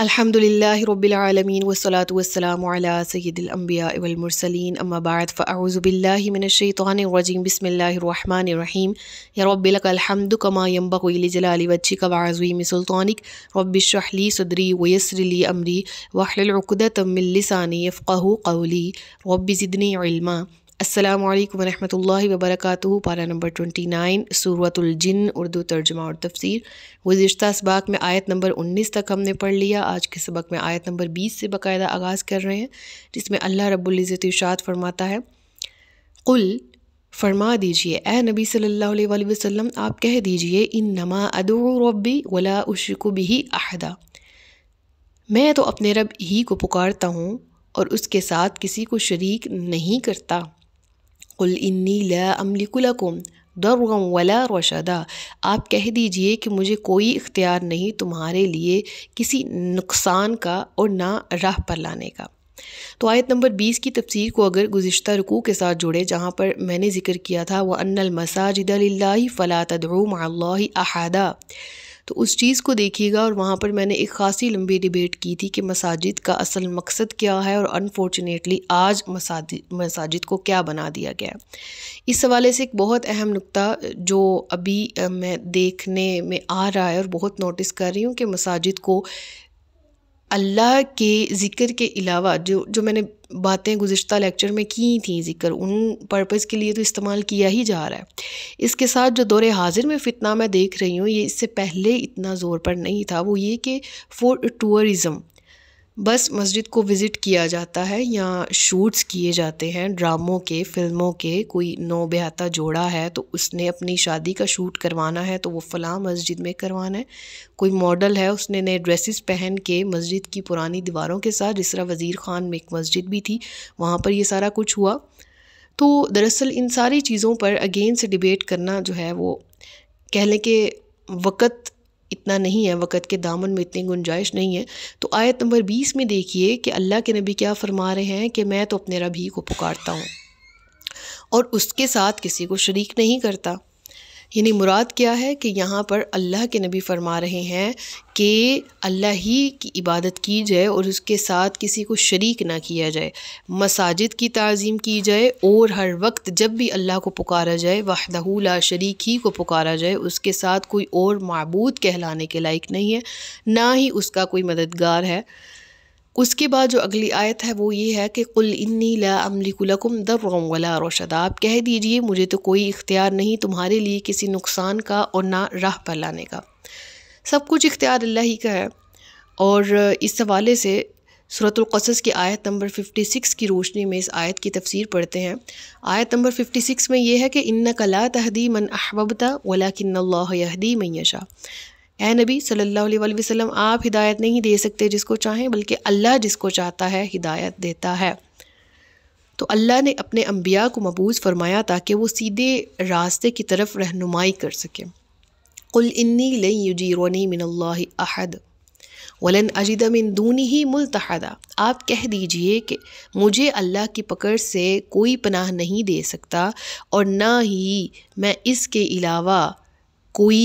الحمد لله رب العالمين والصلاة والسلام على سيد الأنبياء والمرسلين أما بعد فأعوذ بالله من الشيطان الرجيم بسم الله الرحمن الرحيم يا رب لك الحمد كما ينبغي لجلال وجهك وعظيم سلطانك رب اشرح لي صدري ويسر لي أمري واحلل عقدة من لساني يفقه قولي رب زدني علما अल्लाम वरहमल वबरक पारा नंबर ट्वेंटी नाइन सूरतुलजिन उर्दू तर्जमा और तफसीर गुज्त इसबाक में आयत नंबर उन्नीस तक हमने पढ़ लिया आज के सबक में आयत नंबर बीस से बाकायदा आगाज़ कर रहे हैं जिसमें अल्लाह रब्ज़त इर्शाद फरमाता है कुल फरमा दीजिए ए नबी सल्लल्लाहु अलैहि वसल्लम आप कह दीजिए इन नमा अदू रबी वला उशरकु बिही अहदा मैं तो अपने रब ही को पुकारता हूँ और उसके साथ किसी को शरीक नहीं करता कुल इन्नी ला अमलिकुलकुम दर वला रशदा आप कह दीजिए कि मुझे कोई इख्तियार नहीं तुम्हारे लिए किसी नुकसान का और ना राह पर लाने का तो आयत नंबर बीस की तफसीर को अगर गुज्त रुकू के साथ जुड़े जहाँ पर मैंने जिक्र किया था वह अनल फ़लात फ़ला तो उस चीज़ को देखिएगा और वहाँ पर मैंने एक खासी लंबी डिबेट की थी कि मसाजिद का असल मकसद क्या है और अनफॉर्चुनेटली आज मसाजिद को क्या बना दिया गया इस हवाले से एक बहुत अहम नुकता जो अभी मैं देखने में आ रहा है और बहुत नोटिस कर रही हूँ कि मसाजिद को अल्लाह के ज़िक्र के अलावा जो जो मैंने बातें गुज्त लेक्चर में की थी ज़िक्र उन पर्पज़ के लिए तो इस्तेमाल किया ही जा रहा है इसके साथ जो दौर हाजिर में फ़ितना मैं देख रही हूँ ये इससे पहले इतना ज़ोर पर नहीं था वो ये कि फॉर टूरिज़म बस मस्जिद को विज़िट किया जाता है या शूट्स किए जाते हैं ड्रामों के फ़िल्मों के कोई नौ ब्याहता जोड़ा है तो उसने अपनी शादी का शूट करवाना है तो वो फ़लाँ मस्जिद में करवाना है कोई मॉडल है उसने नए ड्रेसेस पहन के मस्जिद की पुरानी दीवारों के साथ जिस तरह वज़ीर ख़ान में एक मस्जिद भी थी वहाँ पर ये सारा कुछ हुआ तो दरअसल इन सारी चीज़ों पर अगेन से डिबेट करना जो है वो कह लें कि वक़्त इतना नहीं है वक़्त के दामन में इतनी गुंजाइश नहीं है तो आयत नंबर बीस में देखिए कि अल्लाह के नबी क्या फरमा रहे हैं कि मैं तो अपने रब ही को पुकारता हूँ और उसके साथ किसी को शरीक नहीं करता यानी मुराद क्या है कि यहाँ पर अल्लाह के नबी फरमा रहे हैं कि अल्लाह ही की इबादत की जाए और उसके साथ किसी को शरीक ना किया जाए मसाजिद की तज़ीम की जाए और हर वक्त जब भी अल्लाह को पुकारा जाए वाहदहूला शरीक ही को पुकारा जाए उसके साथ कोई और मबूद कहलाने के लायक नहीं है ना ही उसका कोई मददगार है उसके बाद जो अगली आयत है वो ये है कि कुल इन्नी ला अमलिकुलकुम दर्रम वला रोशदा आप कह दीजिए मुझे तो कोई इख्तियार नहीं तुम्हारे लिए किसी नुकसान का और ना राह पर लाने का सब कुछ इख्तियार अल्लाह ही का है और इस हवाले से सूरतलक़सस की आयत नंबर 56 की रोशनी में इस आयत की तफसीर पढ़ते हैं आयत नंबर 56 में यह है कि इन्न कला तहदी मन अहबबता वला किन्दी मैशा ए नबी सल्लल्लाहु अलैहि वसल्लम आप हिदायत नहीं दे सकते जिसको चाहें बल्कि अल्लाह जिसको चाहता है हिदायत देता है तो अल्लाह ने अपने अम्बिया को मबूज़ फरमाया ताकि वो सीधे रास्ते की तरफ रहनुमाई कर सकें कुल इन्नी लई रोनी मिनल्ला अहद वलन अजिद मिन दूनी ही मुलतहदा आप कह दीजिए कि मुझे अल्लाह की पकड़ से कोई पनाह नहीं दे सकता और ना ही मैं इसके अलावा कोई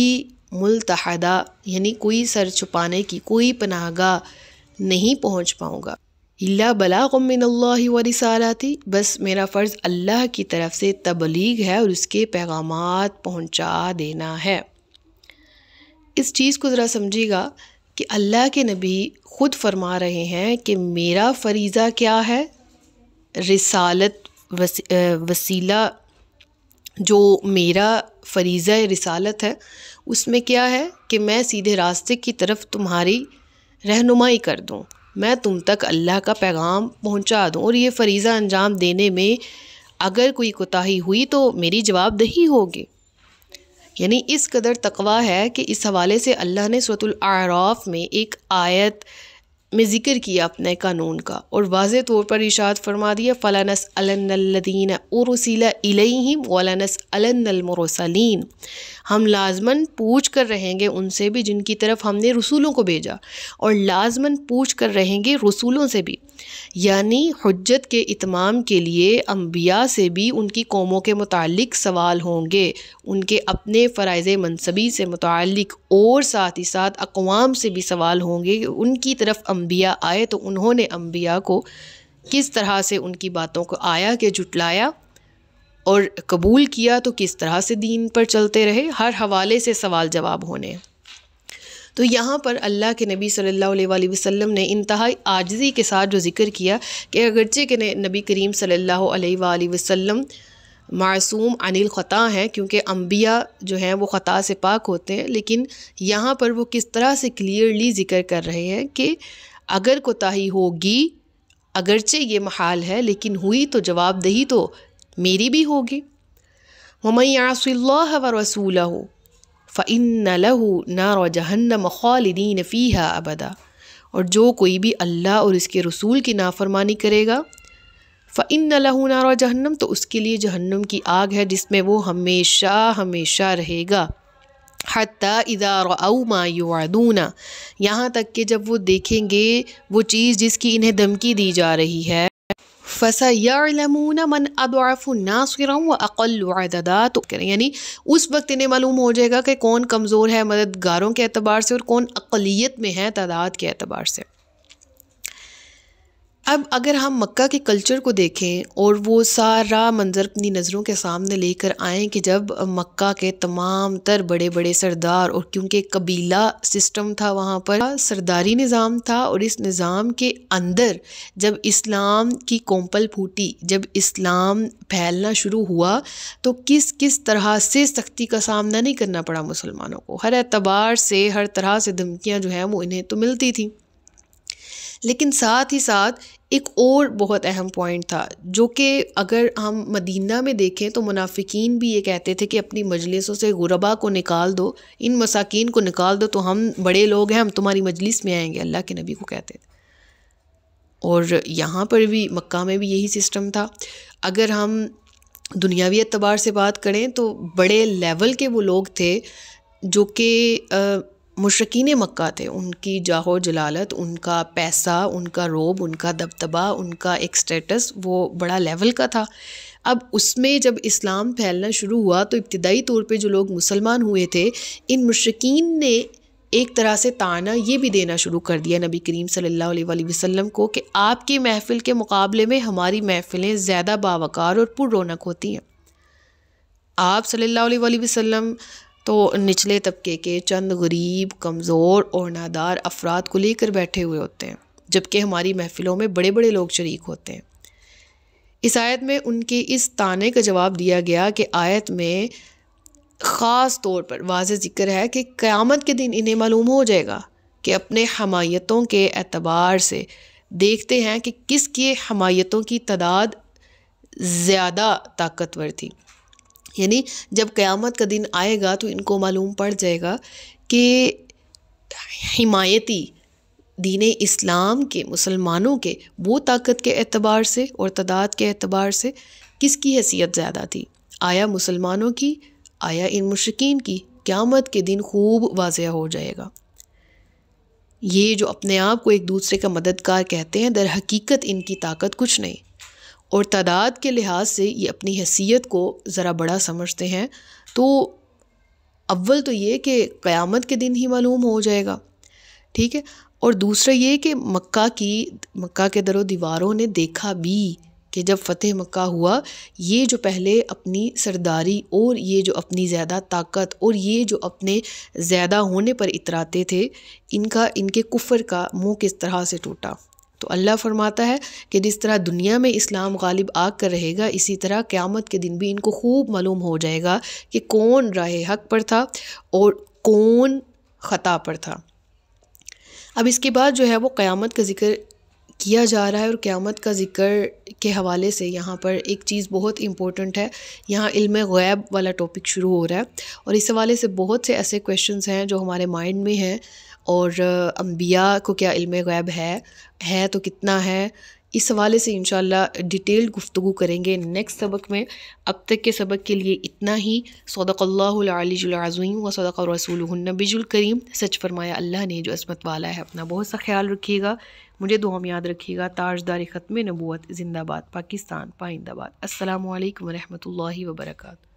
मुलतहदा यानी कोई सर छुपाने की कोई पनाहगा नहीं पहुंच पाऊँगा अल्ला बलामिन व रिसालती बस मेरा फ़र्ज़ अल्लाह की तरफ से तबलीग है और उसके पैगाम पहुँचा देना है इस चीज़ को ज़रा समझिएगा कि अल्लाह के नबी ख़ुद फरमा रहे हैं कि मेरा फरीज़ा क्या है रिसालत वस, वसीला जो मेरा फरीज़ा रिसालत है उसमें क्या है कि मैं सीधे रास्ते की तरफ तुम्हारी रहनुमाई कर दूँ मैं तुम तक अल्लाह का पैगाम पहुँचा दूँ और ये फरीज़ा अंजाम देने में अगर कोई कोताही हुई तो मेरी जवाबदही होगी यानी इस कदर तकवा है कि इस हवाले से अल्लाह ने सूरतल आराफ़ में एक आयत में ज़िक्र किया अपने कानून का और वाज तौर पर इशाद फरमा दिया फ़लानस अलनदीन उरसिला इलहीम वालानस अलमरसलिन हम लाजमन पूछ कर रहेंगे उनसे भी जिनकी तरफ हमने रसूलों को भेजा और लाजमन पूछ कर रहेंगे रसूलों से भी यानी हजत के इतमाम के लिए अम्बिया से भी उनकी कौमों के मतलब सवाल होंगे उनके अपने फ़रज़ मनसबी से मुतालिक और साथ ही साथ अकवाम से भी सवाल होंगे कि उनकी तरफ अम्बिया आए तो उन्होंने अम्बिया को किस तरह से उनकी बातों को आया के जुटलाया और कबूल किया तो किस तरह से दीन पर चलते रहे हर हवाले से सवाल जवाब होने तो यहाँ पर अल्लाह के नबी सल्लल्लाहु अलैहि वसल्लम ने इंतहाई आजजी के साथ जो ज़िक्र किया कि अगरचे के नबी करीम सल्लल्लाहु अलैहि वसल्लम मासूम अनिल ख़ता हैं क्योंकि अम्बिया जो हैं वो ख़ता से पाक होते हैं लेकिन यहाँ पर वो किस तरह से क्लियरली ज़िक्र कर रहे हैं कि अगर कोताही होगी अगरचे ये महाल है लेकिन हुई तो जवाबदेही तो मेरी भी होगी ममैयासल्ला व रसूल हो फ़िन लहू नार जहन्नम खालदीन फ़ीहा अबदा और जो कोई भी अल्लाह और इसके रसूल की नाफरमानी करेगा फ़िन लहू नार जहन्नम तो उसके लिए जहन्नम की आग है जिसमें वो हमेशा हमेशा रहेगा हती इदारऊ मायूदूना यहाँ तक कि जब वो देखेंगे वो चीज़ जिसकी इन्हें धमकी दी जा रही है फसयमून मन अदाफ़नासर व यानी उस वक्त इन्हें मालूम हो जाएगा कि कौन कमज़ोर है मददगारों के अतबार से और कौन अकलीत में है तादाद के अतबार से अब अगर हम मक्का के कल्चर को देखें और वो सारा मंज़र अपनी नज़रों के सामने लेकर आएँ कि जब मक्का के तमाम तर बड़े बड़े सरदार और क्योंकि कबीला सिस्टम था वहाँ पर सरदारी निज़ाम था और इस निज़ाम के अंदर जब इस्लाम की कोम्पल फूटी जब इस्लाम फैलना शुरू हुआ तो किस किस तरह से सख्ती का सामना नहीं करना पड़ा मुसलमानों को हर एतबार से हर तरह से धमकियाँ जो हैं वो इन्हें तो मिलती थी लेकिन साथ ही साथ एक और बहुत अहम पॉइंट था जो कि अगर हम मदीना में देखें तो मुनाफिकीन भी ये कहते थे कि अपनी मजलिसों से गुरबा को निकाल दो इन मसाकिन को निकाल दो तो हम बड़े लोग हैं हम तुम्हारी मजलिस में आएंगे अल्लाह के नबी को कहते थे और यहाँ पर भी मक्का में भी यही सिस्टम था अगर हम दुनियावी एतबार से बात करें तो बड़े लेवल के वो लोग थे जो कि मुशरकिन मक्का थे उनकी जाहो जलालत उनका पैसा उनका रोब उनका दबदबा उनका एक स्टेटस वो बड़ा लेवल का था अब उसमें जब इस्लाम फैलना शुरू हुआ तो इब्तदाई तौर पे जो लोग मुसलमान हुए थे इन मशरकिन ने एक तरह से ताना ये भी देना शुरू कर दिया नबी करीम सल्लल्लाहु अलैहि वसल्लम को कि आपकी महफ़िल के मुकाबले में हमारी महफ़िलें ज़्यादा बावकार और पुर रौनक होती हैं आप सल्लल्लाहु अलैहि वसल्लम तो निचले तबके के चंद गरीब कमज़ोर और नादार अफराद को लेकर बैठे हुए होते हैं जबकि हमारी महफ़िलों में बड़े बड़े लोग शरीक होते हैं इस आयत में उनके इस ताने का जवाब दिया गया कि आयत में ख़ास तौर पर वाज जिक्र है कि क़्यामत के दिन इन्हें मालूम हो जाएगा कि अपने हमायतों के अतबार से देखते हैं कि किसकी हमायतों की तादाद ज़्यादा ताकतवर थी यानी जब क़यामत का दिन आएगा तो इनको मालूम पड़ जाएगा कि हिमायती दीन इस्लाम के मुसलमानों के वो ताकत के अतबार से और तादाद के अतबार से किसकी हैसियत ज़्यादा थी आया मुसलमानों की आया इन मुशकिन की क़्यामत के दिन खूब वाजिया हो जाएगा ये जो अपने आप को एक दूसरे का मददगार कहते हैं दर हकीकत इनकी ताकत कुछ नहीं और तादाद के लिहाज से ये अपनी हैसियत को ज़रा बड़ा समझते हैं तो अव्वल तो ये कि क़यामत के दिन ही मालूम हो जाएगा ठीक है और दूसरा ये कि मक्का की मक्का के दरों दीवारों ने देखा भी कि जब फ़तेह मक्का हुआ ये जो पहले अपनी सरदारी और ये जो अपनी ज़्यादा ताकत और ये जो अपने ज़्यादा होने पर इतराते थे इनका इनके कुफर का मुँह किस तरह से टूटा तो अल्लाह फरमाता है कि जिस तरह दुनिया में इस्लाम गालिब आग कर रहेगा इसी तरह क़्यामत के दिन भी इनको खूब मालूम हो जाएगा कि कौन राय हक पर था और कौन ख़ता पर था अब इसके बाद जो है वो क़्यामत का जिक्र किया जा रहा है और क़्यामत का जिक्र के हवाले से यहाँ पर एक चीज़ बहुत इम्पोर्टेंट है यहाँ इल्म गैब वाला टॉपिक शुरू हो रहा है और इस हवाले से बहुत से ऐसे क्वेश्चंस हैं जो हमारे माइंड में हैं और अम्बिया को क्या इल्म गैब है है तो कितना है इस हवाले से इन डिटेल्ड गुफ्तु करेंगे नेक्स्ट सबक में अब तक के सबक के लिए इतना ही सदक़ल्लाज़ीम व सदक रसूल करीम सच फरमाया अल्लाह ने जो असमत वाला है अपना बहुत सा ख्याल रखिएगा मुझे दुआ याद रखिएगा ताजदार ख़त्म नबूत ज़िंदाबाद पाकिस्तान पाइंदाबाद अल्लाम वरहमल वबरकू